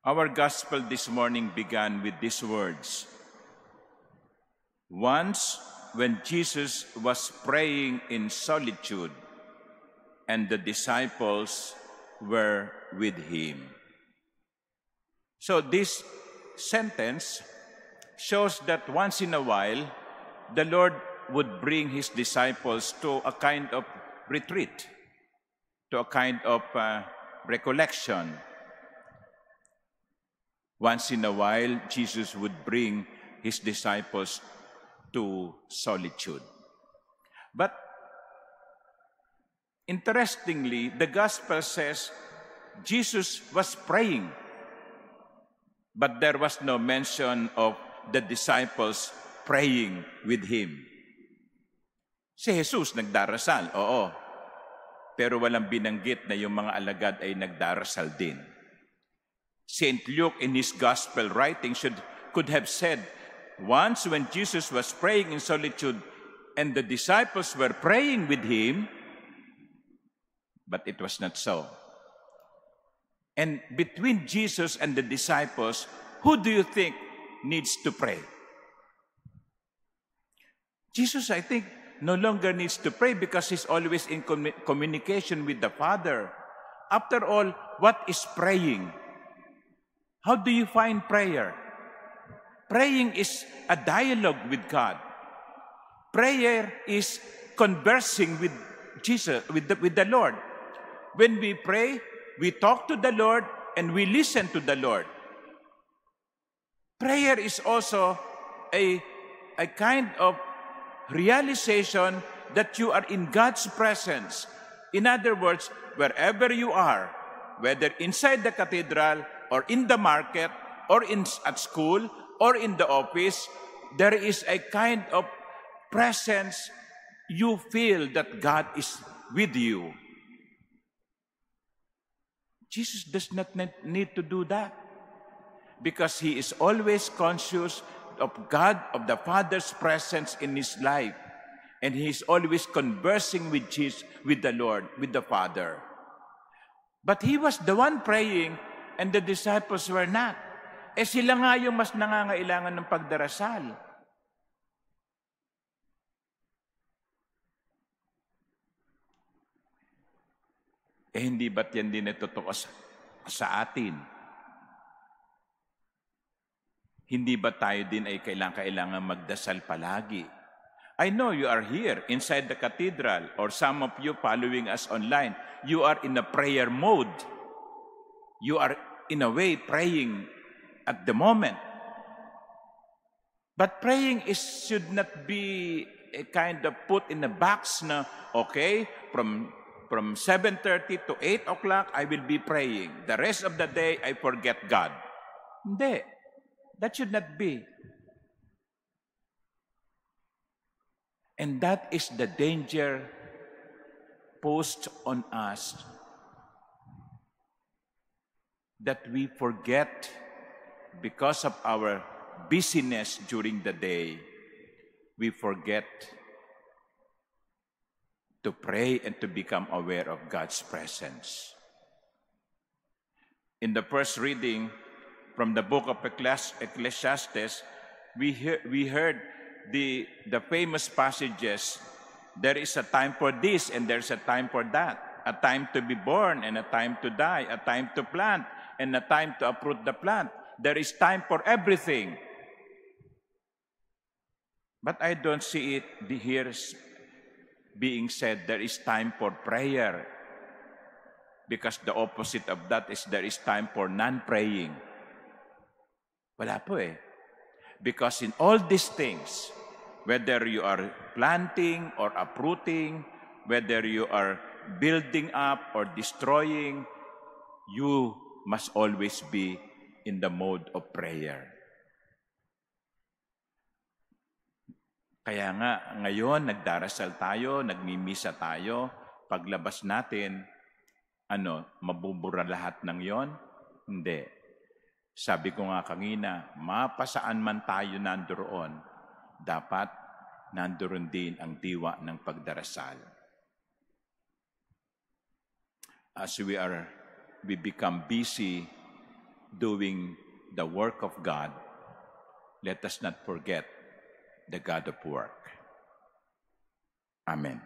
Our gospel this morning began with these words. Once, when Jesus was praying in solitude, and the disciples were with him. So, this sentence shows that once in a while, the Lord would bring his disciples to a kind of retreat, to a kind of uh, recollection, Once in a while, Jesus would bring his disciples to solitude. But interestingly, the gospel says Jesus was praying, but there was no mention of the disciples praying with him. Si Jesus nagdarasal, oo. Pero walang binanggit na yung mga alagad ay nagdarasal din. St. Luke, in his gospel writing, should, could have said, Once when Jesus was praying in solitude and the disciples were praying with him, but it was not so. And between Jesus and the disciples, who do you think needs to pray? Jesus, I think, no longer needs to pray because he's always in communication with the Father. After all, what is praying? How do you find prayer? Praying is a dialogue with God. Prayer is conversing with Jesus, with the, with the Lord. When we pray, we talk to the Lord and we listen to the Lord. Prayer is also a, a kind of realization that you are in God's presence. In other words, wherever you are, whether inside the cathedral or in the market or in, at school or in the office, there is a kind of presence you feel that God is with you. Jesus does not need to do that because he is always conscious of God, of the Father's presence in his life. And he is always conversing with Jesus, with the Lord, with the Father. But he was the one praying, and the disciples were not. Eh sila nga yung mas nangangailangan ng pagdarasal. Eh hindi ba't yan din natotoo sa, sa atin? Hindi ba tayo din ay kailangan-kailangan magdasal palagi? I know you are here inside the cathedral or some of you following us online. You are in a prayer mode. You are, in a way, praying at the moment. But praying is, should not be a kind of put in a box na, okay, from, from 7.30 to 8 o'clock, I will be praying. The rest of the day, I forget God. Hindi. That should not be. And that is the danger posed on us that we forget because of our busyness during the day, we forget to pray and to become aware of God's presence. In the first reading from the book of Ecclesiastes, we, we heard the, the famous passages there is a time for this and there's a time for that, a time to be born and a time to die, a time to plant and a time to uproot the plant. There is time for everything. But I don't see it here being said there is time for prayer. Because the opposite of that is there is time for non-praying. Wala po eh. Because in all these things, whether you are planting or uprooting, whether you are building up or destroying, you must always be in the mode of prayer. Kaya nga, ngayon, nagdarasal tayo, nagmimisa tayo, paglabas natin, ano, mabubura lahat ng yon? Hindi. Sabi ko nga kanina, mapasaan man tayo nandoon, dapat nandoon din ang diwa ng pagdarasal. As we are we become busy doing the work of God, let us not forget the God of work. Amen.